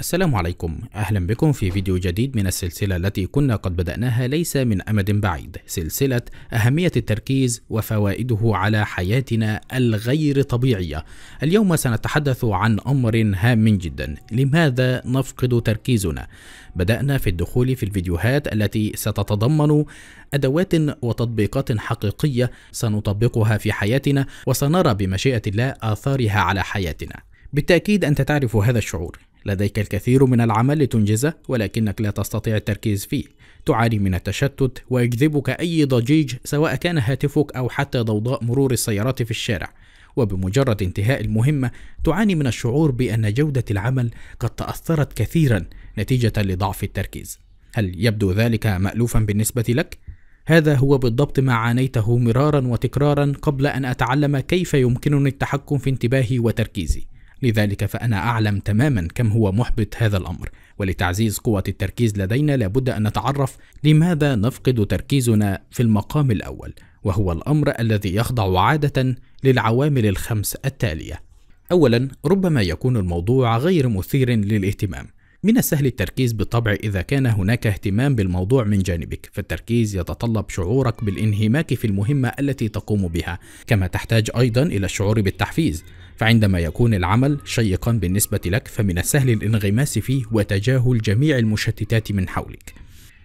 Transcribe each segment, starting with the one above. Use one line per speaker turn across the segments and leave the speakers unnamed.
السلام عليكم أهلا بكم في فيديو جديد من السلسلة التي كنا قد بدأناها ليس من أمد بعيد سلسلة أهمية التركيز وفوائده على حياتنا الغير طبيعية اليوم سنتحدث عن أمر هام جدا لماذا نفقد تركيزنا بدأنا في الدخول في الفيديوهات التي ستتضمن أدوات وتطبيقات حقيقية سنطبقها في حياتنا وسنرى بمشيئة الله آثارها على حياتنا بالتأكيد أنت تعرف هذا الشعور لديك الكثير من العمل لتنجزه ولكنك لا تستطيع التركيز فيه تعاني من التشتت ويجذبك أي ضجيج سواء كان هاتفك أو حتى ضوضاء مرور السيارات في الشارع وبمجرد انتهاء المهمة تعاني من الشعور بأن جودة العمل قد تأثرت كثيرا نتيجة لضعف التركيز هل يبدو ذلك مألوفا بالنسبة لك؟ هذا هو بالضبط ما عانيته مرارا وتكرارا قبل أن أتعلم كيف يمكنني التحكم في انتباهي وتركيزي لذلك فأنا أعلم تماما كم هو محبط هذا الأمر ولتعزيز قوة التركيز لدينا لابد أن نتعرف لماذا نفقد تركيزنا في المقام الأول وهو الأمر الذي يخضع عادة للعوامل الخمس التالية أولا ربما يكون الموضوع غير مثير للاهتمام من السهل التركيز بالطبع إذا كان هناك اهتمام بالموضوع من جانبك، فالتركيز يتطلب شعورك بالانهماك في المهمة التي تقوم بها، كما تحتاج أيضا إلى الشعور بالتحفيز، فعندما يكون العمل شيقا بالنسبة لك فمن السهل الانغماس فيه وتجاهل جميع المشتتات من حولك.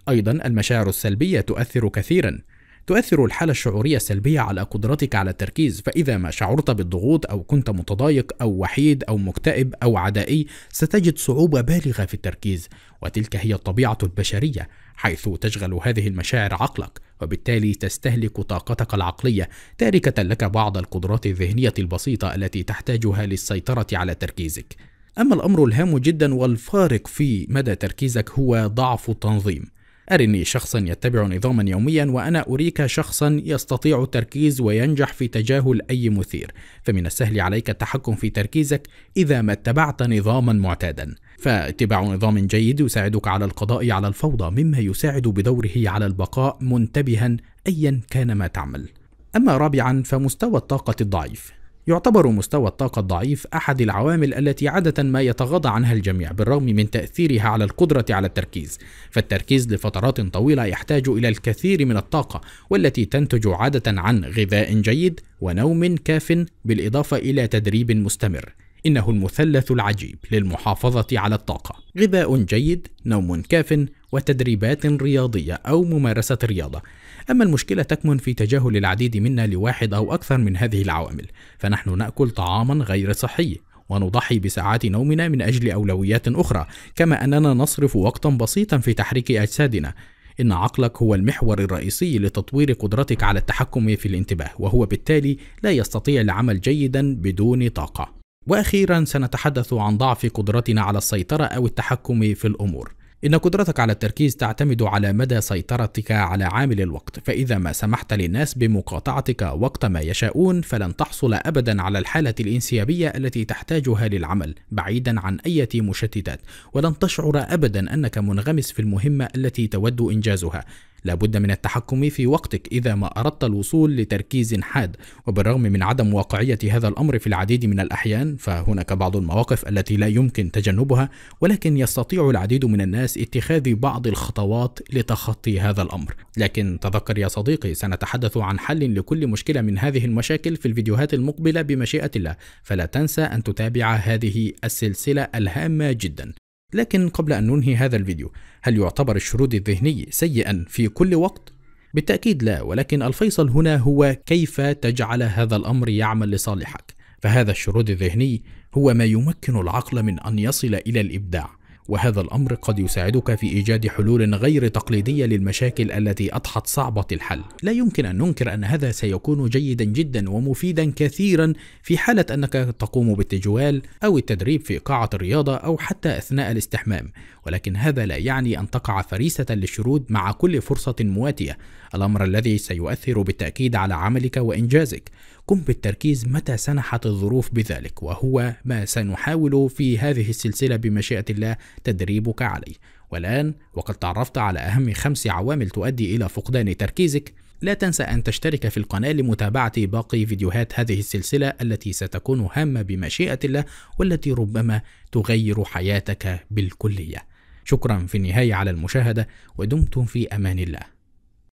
أيضا المشاعر السلبية تؤثر كثيرا تؤثر الحالة الشعورية السلبية على قدرتك على التركيز فإذا ما شعرت بالضغوط أو كنت متضايق أو وحيد أو مكتئب أو عدائي ستجد صعوبة بالغة في التركيز وتلك هي الطبيعة البشرية حيث تشغل هذه المشاعر عقلك وبالتالي تستهلك طاقتك العقلية تاركة لك بعض القدرات الذهنية البسيطة التي تحتاجها للسيطرة على تركيزك أما الأمر الهام جدا والفارق في مدى تركيزك هو ضعف التنظيم أرني شخصا يتبع نظاما يوميا وأنا أريك شخصا يستطيع التركيز وينجح في تجاهل أي مثير فمن السهل عليك التحكم في تركيزك إذا ما اتبعت نظاما معتادا فاتباع نظام جيد يساعدك على القضاء على الفوضى مما يساعد بدوره على البقاء منتبها أيا كان ما تعمل أما رابعا فمستوى الطاقة الضعيف يعتبر مستوى الطاقة الضعيف أحد العوامل التي عادة ما يتغاضى عنها الجميع بالرغم من تأثيرها على القدرة على التركيز، فالتركيز لفترات طويلة يحتاج إلى الكثير من الطاقة والتي تنتج عادة عن غذاء جيد ونوم كاف بالإضافة إلى تدريب مستمر. إنه المثلث العجيب للمحافظة على الطاقة: غذاء جيد، نوم كاف، وتدريبات رياضية أو ممارسة رياضة، أما المشكلة تكمن في تجاهل العديد منا لواحد أو أكثر من هذه العوامل فنحن نأكل طعاما غير صحي ونضحي بساعات نومنا من أجل أولويات أخرى كما أننا نصرف وقتا بسيطا في تحريك أجسادنا إن عقلك هو المحور الرئيسي لتطوير قدرتك على التحكم في الانتباه وهو بالتالي لا يستطيع العمل جيدا بدون طاقة واخيرا سنتحدث عن ضعف قدرتنا على السيطره او التحكم في الامور إن قدرتك على التركيز تعتمد على مدى سيطرتك على عامل الوقت، فإذا ما سمحت للناس بمقاطعتك وقت ما يشاءون فلن تحصل أبدا على الحالة الانسيابية التي تحتاجها للعمل، بعيدا عن أي مشتتات، ولن تشعر أبدا أنك منغمس في المهمة التي تود إنجازها، لابد من التحكم في وقتك إذا ما أردت الوصول لتركيز حاد وبالرغم من عدم واقعية هذا الأمر في العديد من الأحيان فهناك بعض المواقف التي لا يمكن تجنبها ولكن يستطيع العديد من الناس اتخاذ بعض الخطوات لتخطي هذا الأمر لكن تذكر يا صديقي سنتحدث عن حل لكل مشكلة من هذه المشاكل في الفيديوهات المقبلة بمشيئة الله فلا تنسى أن تتابع هذه السلسلة الهامة جدا لكن قبل أن ننهي هذا الفيديو هل يعتبر الشرود الذهني سيئا في كل وقت؟ بالتأكيد لا ولكن الفيصل هنا هو كيف تجعل هذا الأمر يعمل لصالحك فهذا الشرود الذهني هو ما يمكن العقل من أن يصل إلى الإبداع وهذا الأمر قد يساعدك في إيجاد حلول غير تقليدية للمشاكل التي أضحت صعبة الحل. لا يمكن أن ننكر أن هذا سيكون جيدا جدا ومفيدا كثيرا في حالة أنك تقوم بالتجوال أو التدريب في قاعة الرياضة أو حتى أثناء الاستحمام، ولكن هذا لا يعني أن تقع فريسة للشرود مع كل فرصة مواتية، الأمر الذي سيؤثر بالتأكيد على عملك وإنجازك. قم بالتركيز متى سنحت الظروف بذلك وهو ما سنحاول في هذه السلسلة بمشيئة الله تدريبك عليه والآن وقد تعرفت على أهم خمس عوامل تؤدي إلى فقدان تركيزك لا تنسى أن تشترك في القناة لمتابعة باقي فيديوهات هذه السلسلة التي ستكون هامة بمشيئة الله والتي ربما تغير حياتك بالكلية شكرا في النهاية على المشاهدة ودمتم في أمان الله